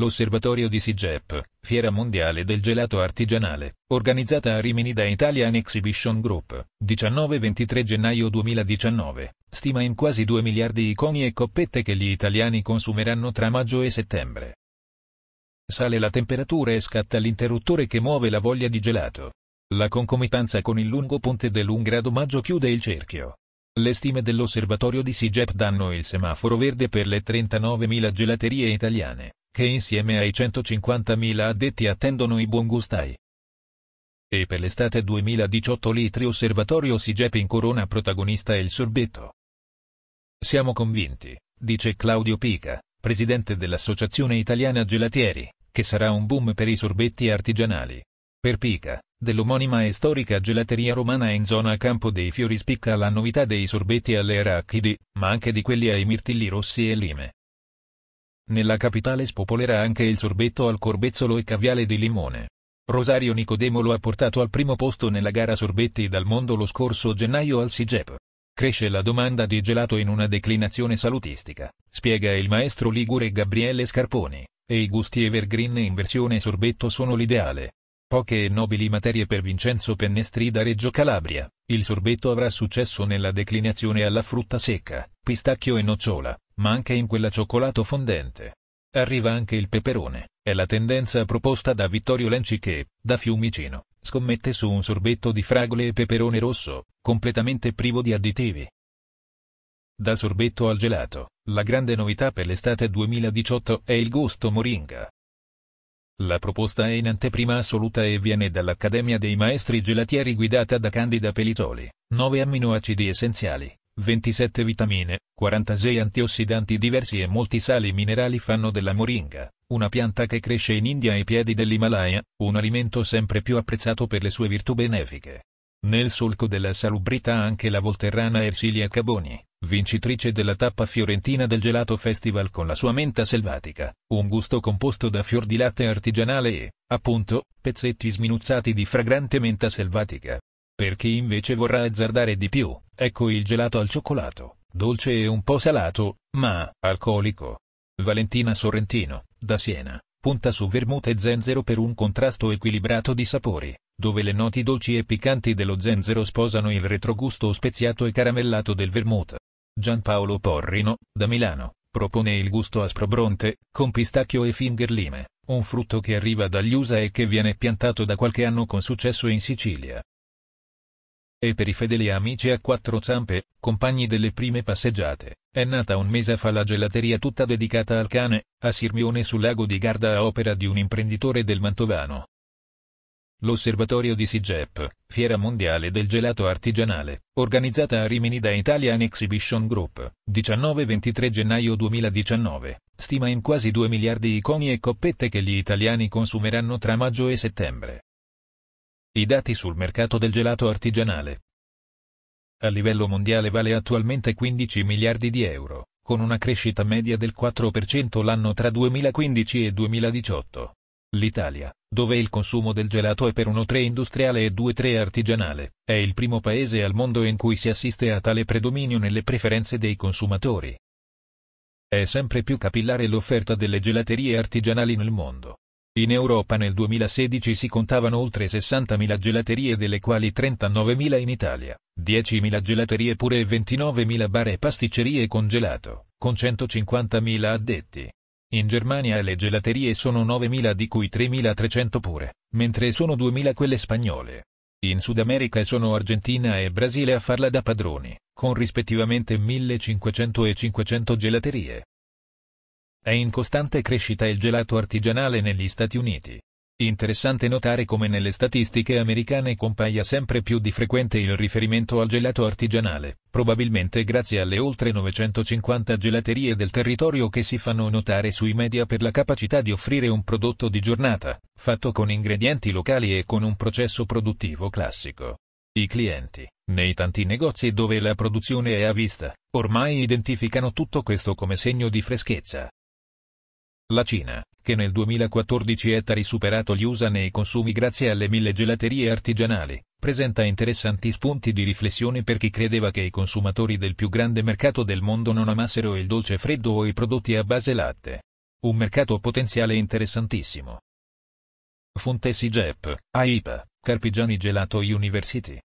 l'osservatorio di SIGEP, Fiera Mondiale del Gelato Artigianale, organizzata a Rimini da Italian Exhibition Group, 19-23 gennaio 2019, stima in quasi 2 miliardi i coni e coppette che gli italiani consumeranno tra maggio e settembre. Sale la temperatura e scatta l'interruttore che muove la voglia di gelato. La concomitanza con il lungo ponte dell'1 grado maggio chiude il cerchio. Le stime dell'osservatorio di SIGEP danno il semaforo verde per le 39.000 gelaterie italiane che insieme ai 150.000 addetti attendono i buongustai. E per l'estate 2018 litri osservatorio Sigep in corona protagonista il sorbetto. Siamo convinti, dice Claudio Pica, presidente dell'Associazione Italiana Gelatieri, che sarà un boom per i sorbetti artigianali. Per Pica, dell'omonima e storica gelateria romana in zona Campo dei Fiori spicca la novità dei sorbetti alle arachidi, ma anche di quelli ai mirtilli rossi e lime. Nella capitale spopolerà anche il sorbetto al corbezzolo e caviale di limone. Rosario Nicodemo lo ha portato al primo posto nella gara sorbetti dal mondo lo scorso gennaio al SIGEP. Cresce la domanda di gelato in una declinazione salutistica, spiega il maestro ligure Gabriele Scarponi, e i gusti evergreen in versione sorbetto sono l'ideale. Poche e nobili materie per Vincenzo Pennestri da Reggio Calabria, il sorbetto avrà successo nella declinazione alla frutta secca, pistacchio e nocciola, ma anche in quella cioccolato fondente. Arriva anche il peperone, è la tendenza proposta da Vittorio Lenci che, da Fiumicino, scommette su un sorbetto di fragole e peperone rosso, completamente privo di additivi. Dal sorbetto al gelato, la grande novità per l'estate 2018 è il gusto moringa. La proposta è in anteprima assoluta e viene dall'Accademia dei Maestri Gelatieri guidata da Candida Pelitoli, 9 amminoacidi essenziali, 27 vitamine, 46 antiossidanti diversi e molti sali minerali fanno della moringa, una pianta che cresce in India ai piedi dell'Himalaya, un alimento sempre più apprezzato per le sue virtù benefiche. Nel solco della salubrità anche la volterrana Ersilia Caboni, vincitrice della tappa fiorentina del Gelato Festival con la sua menta selvatica, un gusto composto da fior di latte artigianale e, appunto, pezzetti sminuzzati di fragrante menta selvatica, per chi invece vorrà azzardare di più, ecco il gelato al cioccolato, dolce e un po' salato, ma alcolico. Valentina Sorrentino, da Siena, punta su vermouth e zenzero per un contrasto equilibrato di sapori, dove le noti dolci e piccanti dello zenzero sposano il retrogusto speziato e caramellato del vermouth. Gianpaolo Porrino, da Milano, propone il gusto asprobronte, con pistacchio e fingerlime, un frutto che arriva dagli USA e che viene piantato da qualche anno con successo in Sicilia. E per i fedeli amici a quattro zampe, compagni delle prime passeggiate, è nata un mese fa la gelateria tutta dedicata al cane, a Sirmione sul lago di Garda a opera di un imprenditore del Mantovano. L'osservatorio di SIGEP, Fiera Mondiale del Gelato Artigianale, organizzata a Rimini da Italian Exhibition Group, 19-23 gennaio 2019, stima in quasi 2 miliardi i coni e coppette che gli italiani consumeranno tra maggio e settembre. I dati sul mercato del gelato artigianale. A livello mondiale vale attualmente 15 miliardi di euro, con una crescita media del 4% l'anno tra 2015 e 2018. L'Italia, dove il consumo del gelato è per 1,3 industriale e 2,3 artigianale, è il primo paese al mondo in cui si assiste a tale predominio nelle preferenze dei consumatori. È sempre più capillare l'offerta delle gelaterie artigianali nel mondo in Europa nel 2016 si contavano oltre 60.000 gelaterie delle quali 39.000 in Italia, 10.000 gelaterie pure e 29.000 bar e pasticcerie con gelato, con 150.000 addetti. In Germania le gelaterie sono 9.000 di cui 3.300 pure, mentre sono 2.000 quelle spagnole. In Sud America sono Argentina e Brasile a farla da padroni, con rispettivamente 1.500 e 500 gelaterie. È in costante crescita il gelato artigianale negli Stati Uniti. Interessante notare come nelle statistiche americane compaia sempre più di frequente il riferimento al gelato artigianale, probabilmente grazie alle oltre 950 gelaterie del territorio che si fanno notare sui media per la capacità di offrire un prodotto di giornata, fatto con ingredienti locali e con un processo produttivo classico. I clienti, nei tanti negozi dove la produzione è a vista, ormai identificano tutto questo come segno di freschezza. La Cina, che nel 2014 è tari superato gli USA nei consumi grazie alle mille gelaterie artigianali, presenta interessanti spunti di riflessione per chi credeva che i consumatori del più grande mercato del mondo non amassero il dolce freddo o i prodotti a base latte. Un mercato potenziale interessantissimo. Fonte SIGEP, AIPA, Carpigiani Gelato University